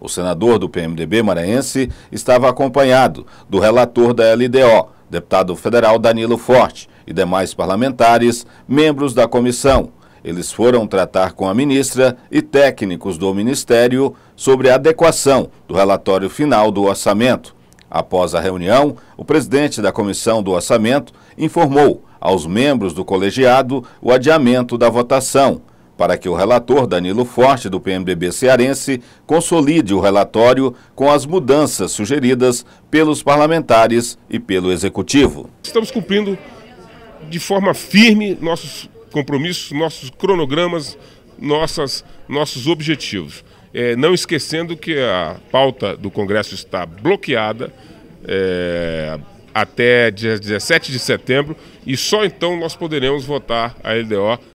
O senador do PMDB maranhense estava acompanhado do relator da LDO, deputado federal Danilo Forte, e demais parlamentares, membros da comissão. Eles foram tratar com a ministra e técnicos do ministério sobre a adequação do relatório final do orçamento. Após a reunião, o presidente da comissão do orçamento informou aos membros do colegiado o adiamento da votação para que o relator Danilo Forte, do PMDB cearense, consolide o relatório com as mudanças sugeridas pelos parlamentares e pelo Executivo. Estamos cumprindo de forma firme nossos compromissos, nossos cronogramas, nossas, nossos objetivos. É, não esquecendo que a pauta do Congresso está bloqueada é, até dia 17 de setembro e só então nós poderemos votar a LDO.